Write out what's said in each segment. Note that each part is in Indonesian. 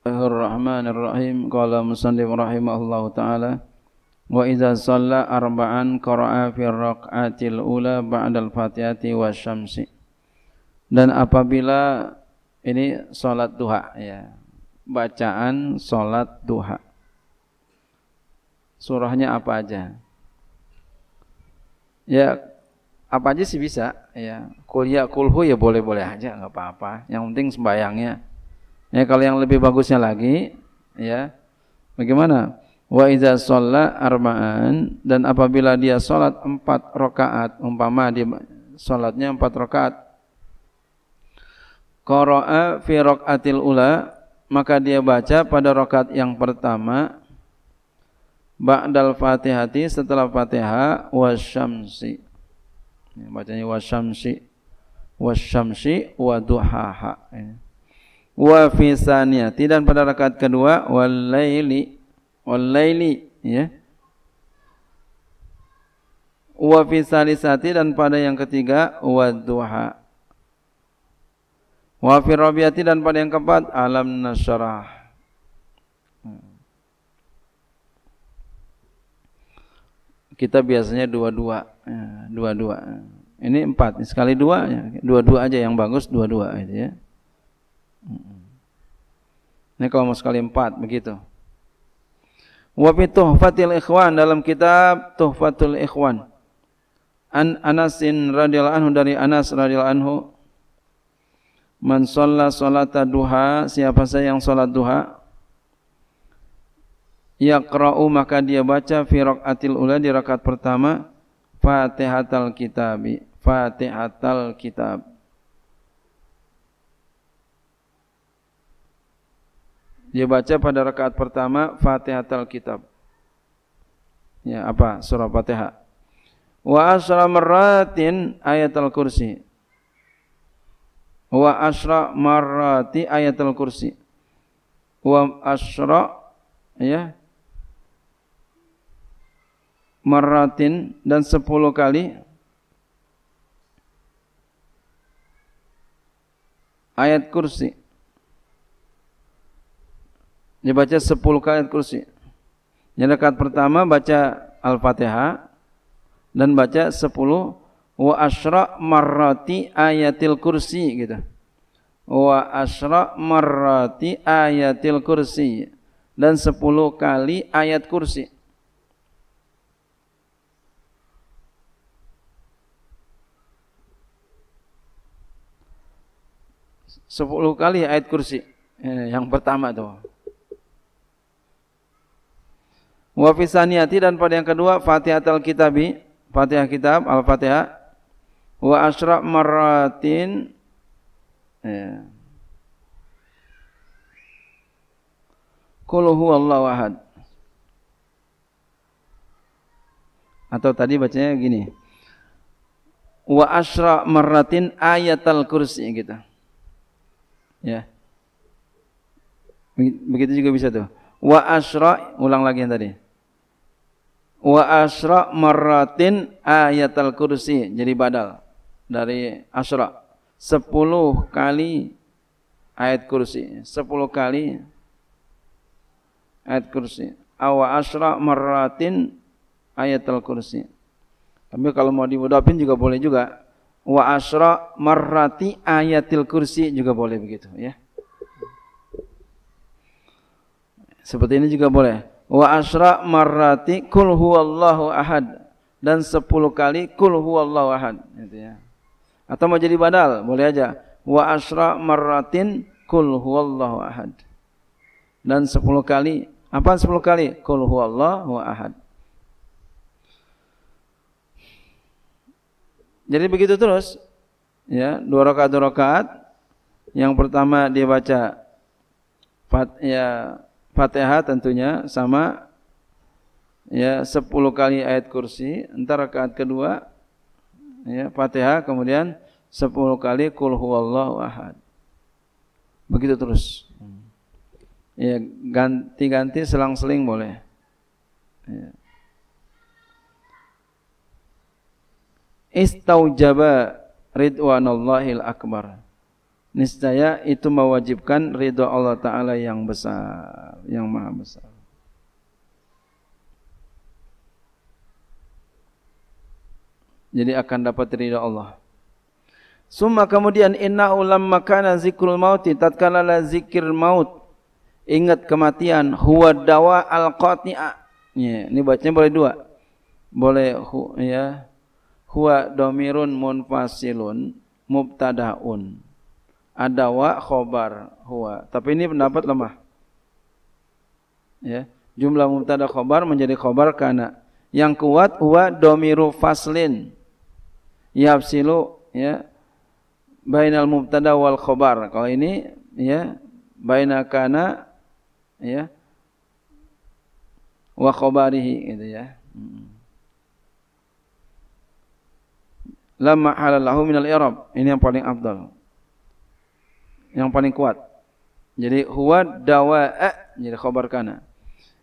Bismillahirrahmanirrahim. Qala musannif rahimahullahu taala wa idza shalla arba'an qara'a fi raq'atil ula ba'dal Fatihati wasyamsi. Dan apabila ini salat duha ya. Bacaan salat duha. Surahnya apa aja? Ya apa aja sih bisa ya. ya kulhu ya boleh-boleh aja enggak apa-apa. Yang penting sembayangnya Ya kalau yang lebih bagusnya lagi ya bagaimana? Wa idza shalla arba'an dan apabila dia salat empat rakaat umpama dia salatnya empat rakaat qara'a fi rakaatil ula maka dia baca pada rakaat yang pertama ba'dal Fatihati setelah Fatihah wasyamsi bacanya wasyamsi wasyamsi wa duhaha ya wa fi saniyati dan pada rakaat kedua wal laili wal laili ya wa fi salisati dan pada yang ketiga wa duha wa fi rabiati dan pada yang keempat alam nasyarah kita biasanya dua-dua ya, dua-dua ini empat sekali dua ya. dua-dua aja yang bagus dua-dua aja gitu ya ini kalau mau sekali empat begitu. Wa fi tuhfatil ikhwan dalam kitab Tuhfatul Ikhwan. An Anasin radhiyallahu anhu dari Anas radhiyallahu anhu Man shalla salata duha siapa saja yang sholat duha yaqra'u maka dia baca fi raqatil ula di rakaat pertama Fatihatal Kitab Fatihatal Kitab Dia baca pada rakaat pertama al Kitab. Ya, apa? Surah Fatihah. Wa asra marratin al kursi. Wa asra marrati al kursi. Wa asra ya marratin dan sepuluh kali ayat kursi dia baca 10 ayat kursi. Yang dekat pertama baca Al-Fatihah dan baca sepuluh wa ashra marati ayatil kursi gitu. Wa ashra marati ayatil kursi dan sepuluh kali ayat kursi. Sepuluh kali ayat kursi. Eh, yang pertama tuh. Wa fisaniyati dan pada yang kedua al Kitabi, Fatihah kitab Al-Fatihah wa asra maratin ya. Allah huwallahu ahad. Atau tadi bacanya gini. Wa asra maratin ayat al kursi gitu. Ya. Begitu juga bisa tuh wa asra ulang lagi yang tadi wa asra maratin ayatul kursi jadi badal dari asra sepuluh kali ayat kursi sepuluh kali ayat kursi awa asra maratin ayatul kursi tapi kalau mau dimudapin juga boleh juga wa asra marati ayatil kursi juga boleh begitu ya Seperti ini juga boleh. Wa asra marrati kul huwallahu ahad dan sepuluh kali kul huwallahu ahad gitu ya. Atau mau jadi badal, boleh aja. Wa asra marratin kul huwallahu ahad. Dan sepuluh kali apa sepuluh kali? Kul huwallahu ahad. Jadi begitu terus. Ya, dua rakaat dua rakaat. Yang pertama dia baca fat, ya Fatihah tentunya sama ya 10 kali ayat kursi, entar rakaat kedua ya Fatihah kemudian 10 kali kul huwallahu ahad. Begitu terus. Hmm. Ya ganti-ganti selang-seling boleh. Ya. Istaujaba ridwanallahil akbar niscaya itu mewajibkan ridha Allah taala yang besar, yang maha besar. Jadi akan dapat ridha Allah. Summa kemudian inna ulam makana zikrul mauti tatkala la zikir maut ingat kematian huwa dawa al qati'a. Ya, ini bacanya boleh dua. Boleh hu, ya. Huwa domirun munfasilun mubtadaun ada wa khobar huwa. Tapi ini pendapat lemah. Ya, jumlah mubtada khobar menjadi khobar karena yang kuat huwa domiru faslin yafsilu ya bainal mubtada wal khobar. Kalau ini ya baina kana ya wa khobarihi gitu ya. Hmm. Lama halalahu minal irab. Ini yang paling abdal yang paling kuat. Jadi huwa dawa'a jadi khabar kana.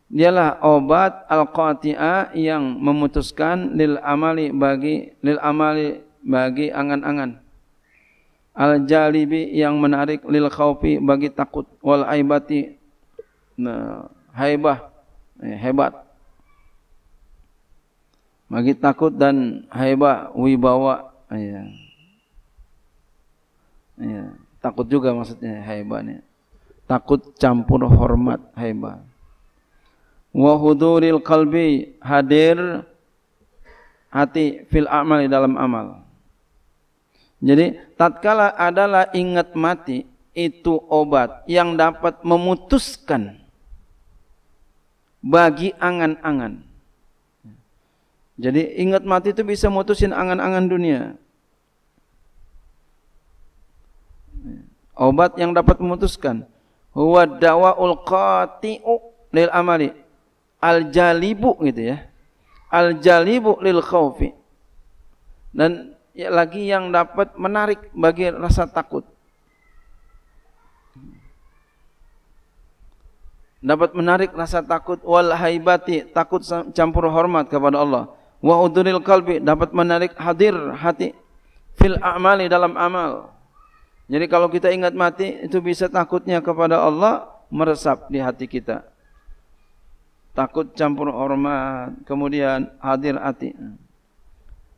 Dialah obat al-qati'a yang memutuskan lil amali bagi lil amali bagi angan-angan. Al-jalibi yang menarik lil khaufi bagi takut wal aibati nah, haibah eh, hebat bagi takut dan haibah wibawa ya. Ya. Takut juga maksudnya haibahnya. Takut campur hormat haibah. Wa huduril qalbi hadir hati fil amali dalam amal. Jadi tatkala adalah ingat mati itu obat yang dapat memutuskan bagi angan-angan. Jadi ingat mati itu bisa mutusin angan-angan dunia. Obat yang dapat memutuskan. Huwa dawa'ul qati'u lil amali. Al jalibu gitu ya. Al jalibu lil khaufi Dan ya, lagi yang dapat menarik bagi rasa takut. Dapat menarik rasa takut wal haibati, takut campur hormat kepada Allah. Wa udunil kalbi dapat menarik hadir hati fil amali dalam amal jadi kalau kita ingat mati itu bisa takutnya kepada Allah meresap di hati kita. Takut campur hormat, kemudian hadir hati.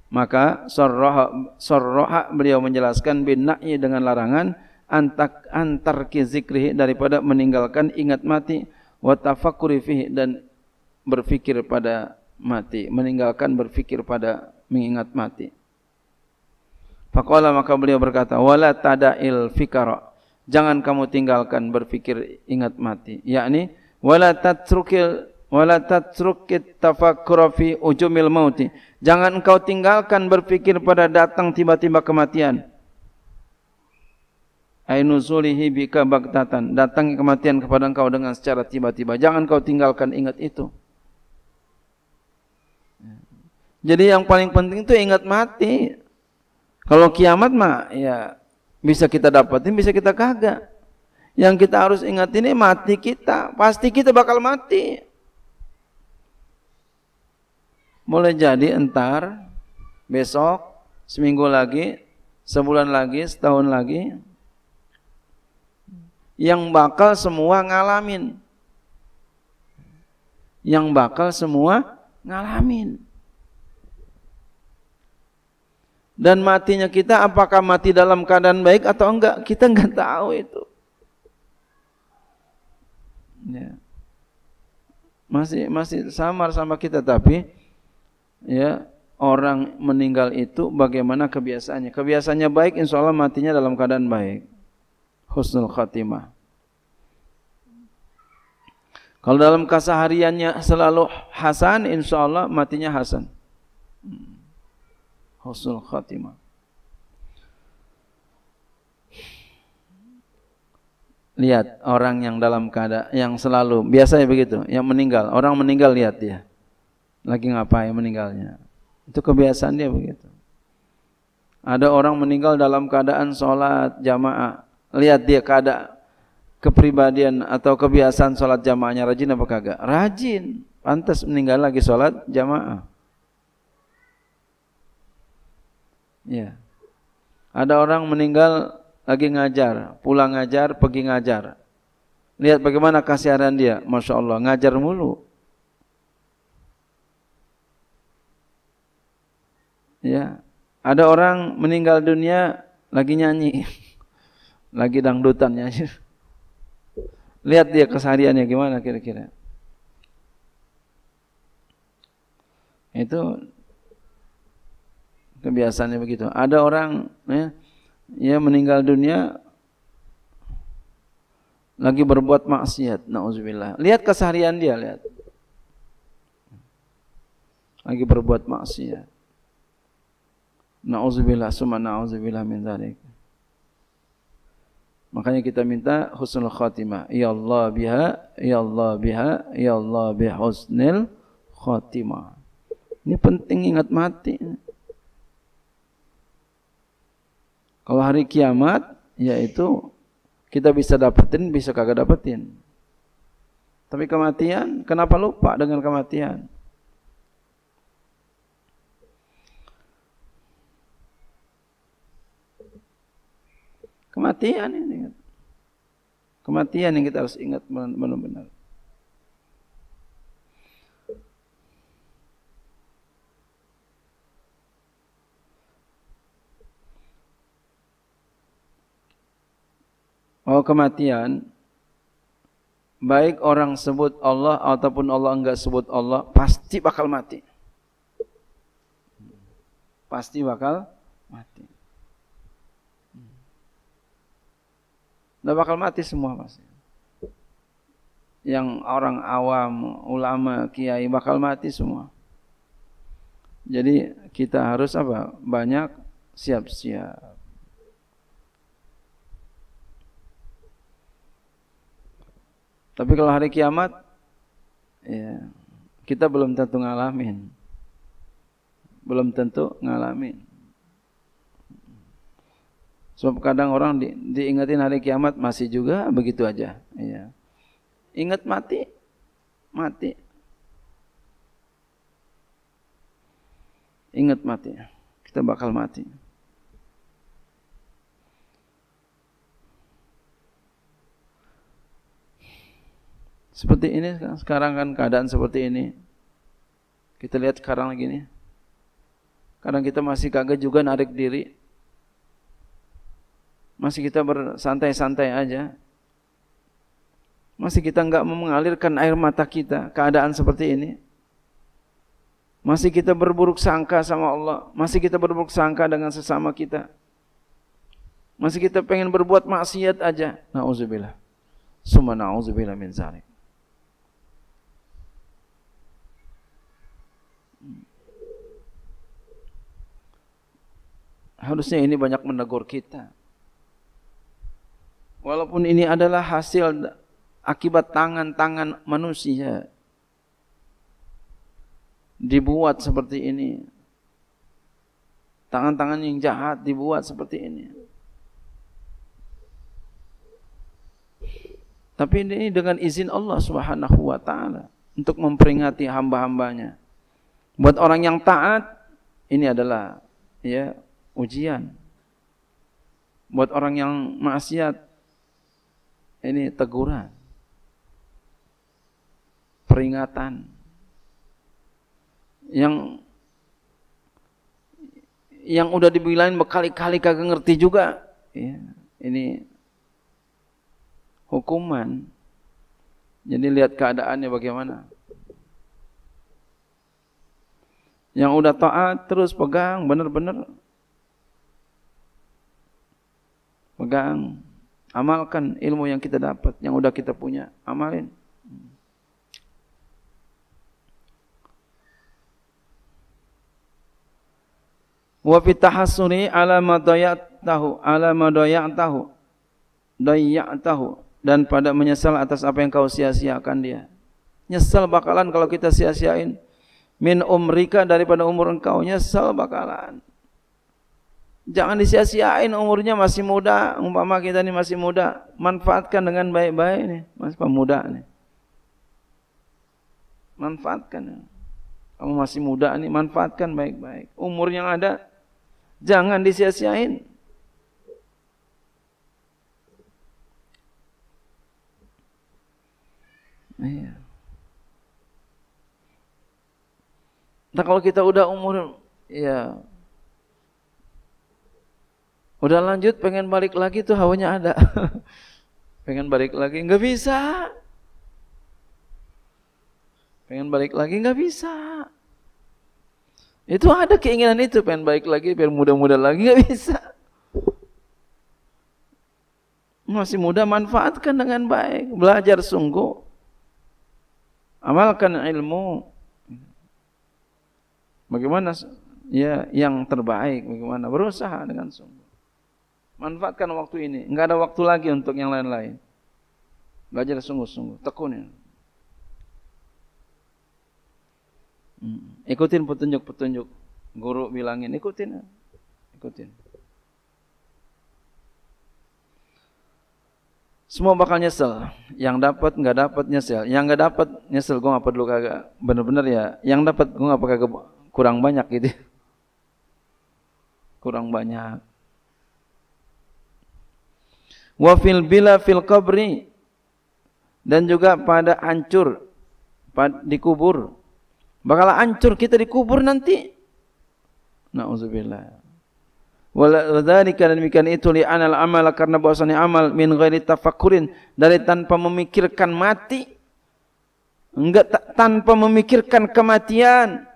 Maka sarraha, sarraha beliau menjelaskan bin na'i dengan larangan antak antar zikrihi daripada meninggalkan ingat mati wa tafakkuri dan berfikir pada mati, meninggalkan berfikir pada mengingat mati. Faqala maka beliau berkata, "Wala tada'il fikara." Jangan kamu tinggalkan berfikir ingat mati. Yakni wala tatrukil wala tatrukit tafakkura fi ujumil mauti. Jangan engkau tinggalkan berfikir pada datang tiba-tiba kematian. Ainuzulihi bika bagtatan. Datang kematian kepada engkau dengan secara tiba-tiba. Jangan kau tinggalkan ingat itu. Jadi yang paling penting itu ingat mati. Kalau kiamat mah ya bisa kita dapatin, bisa kita kagak. Yang kita harus ingat ini mati kita, pasti kita bakal mati. Boleh jadi entar besok, seminggu lagi, sebulan lagi, setahun lagi yang bakal semua ngalamin. Yang bakal semua ngalamin. dan matinya kita apakah mati dalam keadaan baik atau enggak kita enggak tahu itu ya. masih masih samar sama kita tapi ya orang meninggal itu bagaimana kebiasaannya kebiasaannya baik insya Allah matinya dalam keadaan baik husnul khatimah kalau dalam kesehariannya selalu hasan insya Allah matinya hasan hmm husnul khatimah. Lihat orang yang dalam keadaan yang selalu biasanya begitu, yang meninggal, orang meninggal lihat dia. Lagi ngapain meninggalnya? Itu kebiasaan dia begitu. Ada orang meninggal dalam keadaan sholat jamaah. Lihat dia keadaan kepribadian atau kebiasaan sholat jamaahnya rajin apa kagak? Rajin. Pantas meninggal lagi sholat jamaah. Ya. Ada orang meninggal lagi ngajar, pulang ngajar, pergi ngajar. Lihat bagaimana kasihan dia, Masya Allah, ngajar mulu. Ya, ada orang meninggal dunia lagi nyanyi, lagi dangdutan nyanyi. Lihat dia kesehariannya gimana kira-kira. Itu kebiasaannya begitu. Ada orang ya, ya meninggal dunia lagi berbuat maksiat, nauzubillah. Lihat keseharian dia, lihat. Lagi berbuat maksiat. Nauzubillah, summa nauzubillah min dzalik. Makanya kita minta husnul khatimah. Ya Allah biha, ya Allah biha, ya Allah bi Husnul khatimah. Ini penting ingat mati. Kalau hari kiamat yaitu kita bisa dapetin, bisa kagak dapetin. Tapi kematian, kenapa lupa dengan kematian? Kematian ini. Kematian yang kita harus ingat benar-benar. bahwa oh, kematian baik orang sebut Allah ataupun Allah enggak sebut Allah pasti bakal mati. Pasti bakal mati. Udah bakal mati semua pasti. Yang orang awam, ulama, kiai bakal mati semua. Jadi kita harus apa? Banyak siap-siap. Tapi kalau hari kiamat ya kita belum tentu ngalamin. Belum tentu ngalamin. Sebab kadang orang di, diingetin hari kiamat masih juga begitu aja. Ya. Ingat mati, mati. Ingat mati, kita bakal mati. Seperti ini sekarang kan keadaan seperti ini. Kita lihat sekarang lagi nih. Kadang kita masih kaget juga narik diri. Masih kita bersantai-santai aja. Masih kita enggak mengalirkan air mata kita keadaan seperti ini. Masih kita berburuk sangka sama Allah, masih kita berburuk sangka dengan sesama kita. Masih kita pengen berbuat maksiat aja. Nauzubillah. Suma nauzubillah min zalim Harusnya ini banyak menegur kita. Walaupun ini adalah hasil akibat tangan-tangan manusia dibuat seperti ini. Tangan-tangan yang jahat dibuat seperti ini. Tapi ini dengan izin Allah Subhanahu wa taala untuk memperingati hamba-hambanya. Buat orang yang taat ini adalah ya ujian. Buat orang yang maksiat ini teguran. Peringatan. Yang yang udah dibilangin berkali-kali kagak ngerti juga. Ya, ini hukuman. Jadi lihat keadaannya bagaimana. Yang udah taat terus pegang bener-bener pegang, amalkan ilmu yang kita dapat, yang udah kita punya, amalin. Wa fi tahassuni ala ma dayatahu, ala ma dayatahu, dayatahu dan pada menyesal atas apa yang kau sia-siakan dia. Nyesal bakalan kalau kita sia-siain min umrika daripada umur engkau, nyesal bakalan. Jangan disia-siain umurnya masih muda, umpama kita ini masih muda, manfaatkan dengan baik-baik nih, masih pemuda nih. Manfaatkan. Kamu masih muda nih, manfaatkan baik-baik. Umur yang ada jangan disia-siain. Iya. Nah kalau kita udah umur ya Udah lanjut pengen balik lagi tuh hawanya ada. pengen balik lagi nggak bisa. Pengen balik lagi nggak bisa. Itu ada keinginan itu pengen balik lagi, biar muda-muda lagi nggak bisa. Masih muda manfaatkan dengan baik, belajar sungguh. Amalkan ilmu. Bagaimana ya yang terbaik bagaimana berusaha dengan sungguh Manfaatkan waktu ini. Enggak ada waktu lagi untuk yang lain-lain. Belajar sungguh-sungguh. Tekunin. Hmm. Ikutin petunjuk-petunjuk. Guru bilangin, ikutin. Ikutin. Semua bakal nyesel. Yang dapat nggak dapat nyesel. Yang nggak dapat nyesel. Gue nggak perlu kagak. Bener-bener ya. Yang dapat gue nggak kagak kurang banyak gitu. Kurang banyak wa fil bila fil qabri dan juga pada hancur dikubur bakal hancur kita dikubur nanti nauzubillah Wadzalika dan demikian itu li anal amal karena bahwasanya amal min ghairi tafakkurin dari tanpa memikirkan mati enggak tanpa memikirkan kematian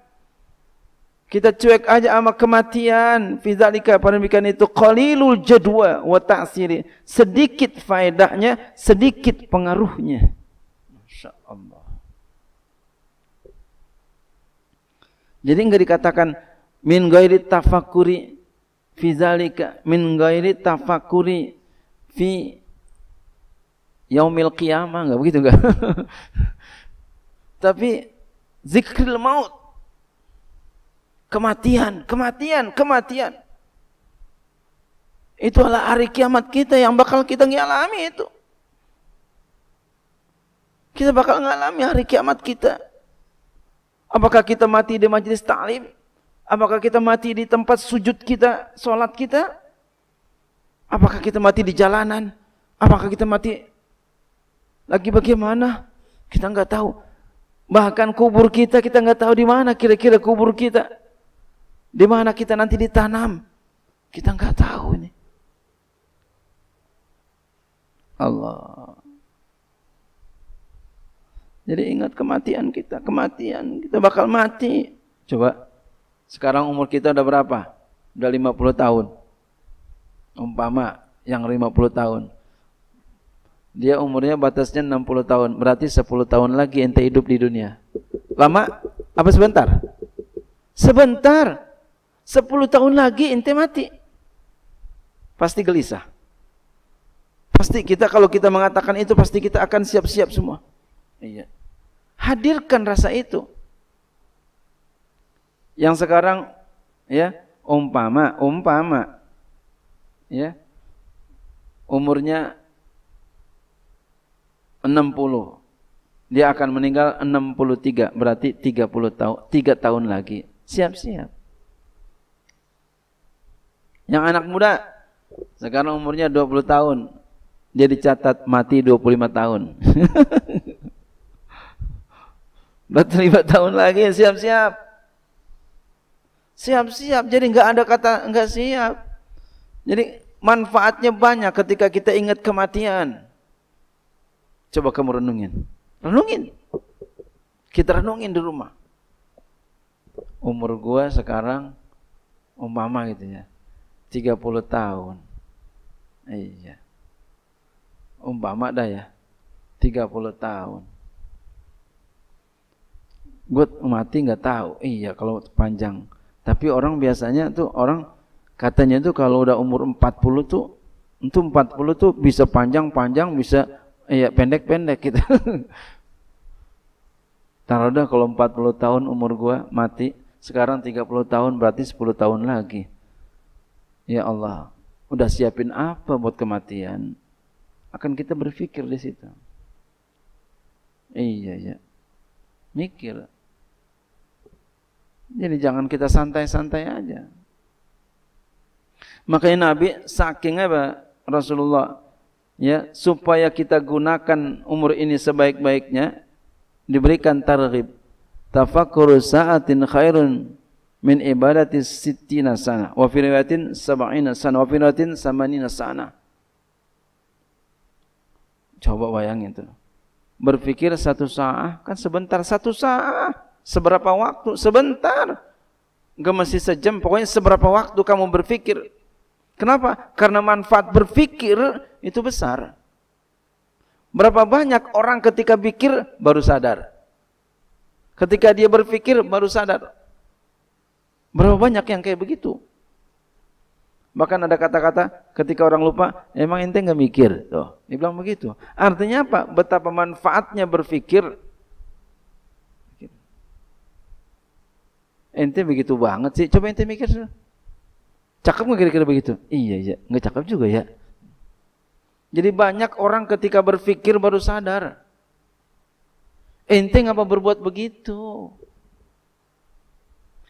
kita cuek aja sama kematian. Fizalika pada itu qalilul jadwa wa ta'siri. Sedikit faedahnya, sedikit pengaruhnya. Jadi enggak dikatakan min ghairi tafakuri fizalika min ghairi tafakuri fi yaumil qiyamah enggak begitu enggak. Tapi zikril maut Kematian, kematian, kematian. Itu adalah hari kiamat kita yang bakal kita ngalami itu. Kita bakal ngalami hari kiamat kita. Apakah kita mati di majelis ta'lim? Apakah kita mati di tempat sujud kita, sholat kita? Apakah kita mati di jalanan? Apakah kita mati lagi bagaimana? Kita nggak tahu. Bahkan kubur kita kita nggak tahu di mana kira-kira kubur kita. Di mana kita nanti ditanam? Kita nggak tahu ini. Allah. Jadi ingat kematian kita, kematian kita bakal mati. Coba sekarang umur kita udah berapa? Udah 50 tahun. Umpama yang 50 tahun. Dia umurnya batasnya 60 tahun, berarti 10 tahun lagi ente hidup di dunia. Lama apa sebentar? Sebentar. Sepuluh tahun lagi ente mati. Pasti gelisah. Pasti kita kalau kita mengatakan itu pasti kita akan siap-siap semua. Iya. Hadirkan rasa itu. Yang sekarang ya, umpama, umpama ya. Umurnya 60. Dia akan meninggal 63, berarti 30 tahun, 3 tahun lagi. Siap-siap. Yang anak muda sekarang umurnya 20 tahun. Dia dicatat mati 25 tahun. Berarti lima tahun lagi siap-siap. Siap-siap. Jadi nggak ada kata nggak siap. Jadi manfaatnya banyak ketika kita ingat kematian. Coba kamu renungin. Renungin. Kita renungin di rumah. Umur gua sekarang umpama gitu ya. 30 tahun. Iya. Umpama dah ya. 30 tahun. Gue mati nggak tahu. Iya kalau panjang. Tapi orang biasanya tuh orang katanya tuh kalau udah umur 40 tuh itu 40 tuh bisa panjang-panjang, bisa iya pendek-pendek gitu. Taruh dah kalau 40 tahun umur gua mati, sekarang 30 tahun berarti 10 tahun lagi. Ya Allah, udah siapin apa buat kematian? Akan kita berpikir di situ. Iya, iya. Mikir. Jadi jangan kita santai-santai aja. Makanya Nabi saking apa Rasulullah ya supaya kita gunakan umur ini sebaik-baiknya diberikan targhib tafakkur sa'atin khairun min ibadati sittina sana wa fi riwayatin sab'ina sana wa fi riwayatin samanina sana coba bayangin tuh berpikir satu saat kan sebentar satu saat seberapa waktu sebentar enggak mesti sejam pokoknya seberapa waktu kamu berpikir kenapa karena manfaat berpikir itu besar berapa banyak orang ketika pikir baru sadar ketika dia berpikir baru sadar Berapa banyak yang kayak begitu? Bahkan ada kata-kata ketika orang lupa, emang ente nggak mikir, tuh. Dia bilang begitu. Artinya apa? Betapa manfaatnya berpikir. Ente begitu banget sih. Coba ente mikir. Cakep nggak kira-kira begitu? Iya, iya. Nggak cakep juga ya. Jadi banyak orang ketika berpikir baru sadar. Ente ngapa berbuat begitu?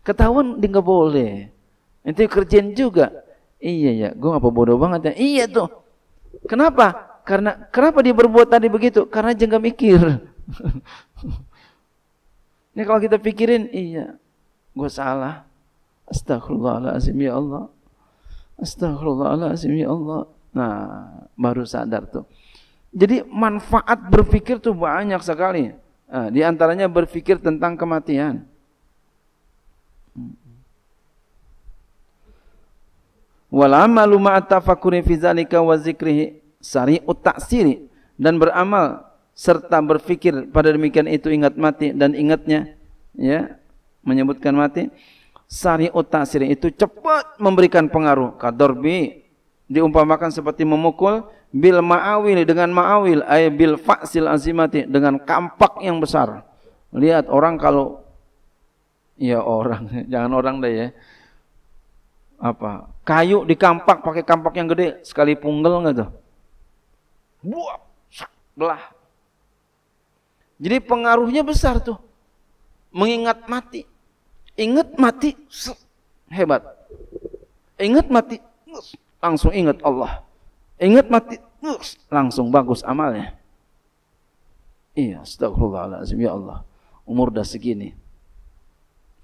Ketahuan dia nggak boleh. Itu kerjain juga. Iya ya, gue apa bodoh banget ya. Iya, iya tuh. Kenapa? Karena kenapa dia berbuat tadi begitu? Karena dia mikir. Ini kalau kita pikirin, iya, gue salah. Astagfirullahaladzim ya Allah. Astagfirullahaladzim ya Allah. Nah, baru sadar tuh. Jadi manfaat berpikir tuh banyak sekali. Nah, di antaranya berpikir tentang kematian. Wal amalu ma'atafakuri fi zalika wa zikrihi sari'ut ta'siri dan beramal serta berfikir pada demikian itu ingat mati dan ingatnya ya menyebutkan mati sari'ut ta'siri itu cepat memberikan pengaruh kadorbi diumpamakan seperti memukul bil ma'awil dengan ma'awil ay bil fa'sil azimati dengan kampak yang besar lihat orang kalau Iya orang, jangan orang deh ya. Apa? Kayu di kampak pakai kampak yang gede sekali punggel nggak tuh? Buah, belah. Jadi pengaruhnya besar tuh. Mengingat mati. Ingat mati, hebat. Ingat mati, langsung ingat Allah. Ingat mati, langsung bagus amalnya. Iya, astagfirullahaladzim, ya Allah. Umur dah segini,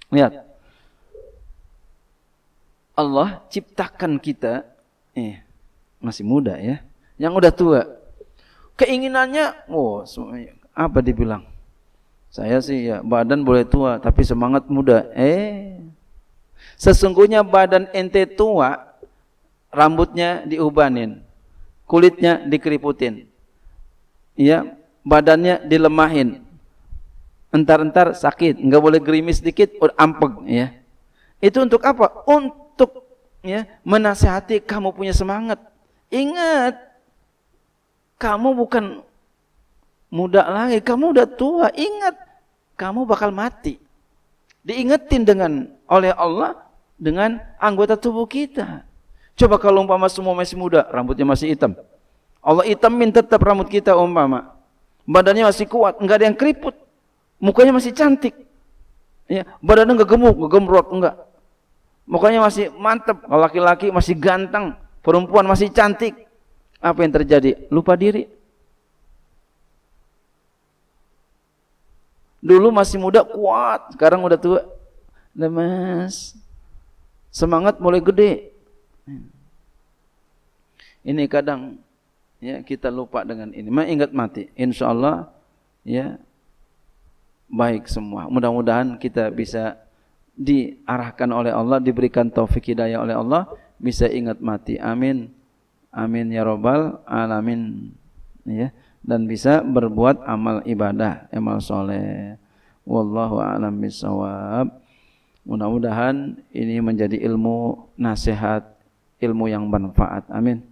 Lihat. Allah ciptakan kita eh masih muda ya, yang udah tua. Keinginannya, oh, apa dibilang? Saya sih ya badan boleh tua tapi semangat muda. Eh. Sesungguhnya badan ente tua, rambutnya diubanin, kulitnya dikeriputin. Ya, badannya dilemahin, entar-entar sakit, nggak boleh gerimis sedikit, ampeg ya. Itu untuk apa? Untuk ya menasehati kamu punya semangat. Ingat, kamu bukan muda lagi, kamu udah tua. Ingat, kamu bakal mati. Diingetin dengan oleh Allah dengan anggota tubuh kita. Coba kalau umpama semua masih muda, rambutnya masih hitam. Allah hitamin tetap rambut kita umpama. Badannya masih kuat, enggak ada yang keriput mukanya masih cantik. Ya, badannya nggak gemuk, nggak gemrot, enggak. Mukanya masih mantep, kalau laki-laki masih ganteng, perempuan masih cantik. Apa yang terjadi? Lupa diri. Dulu masih muda kuat, sekarang udah tua lemas. Semangat mulai gede. Ini kadang ya kita lupa dengan ini. Ma ingat mati, insya Allah ya baik semua. Mudah-mudahan kita bisa diarahkan oleh Allah, diberikan taufik hidayah oleh Allah, bisa ingat mati. Amin. Amin ya robbal alamin. Ya, dan bisa berbuat amal ibadah, amal soleh. Wallahu a'lam bisawab. Mudah-mudahan ini menjadi ilmu nasihat, ilmu yang bermanfaat. Amin.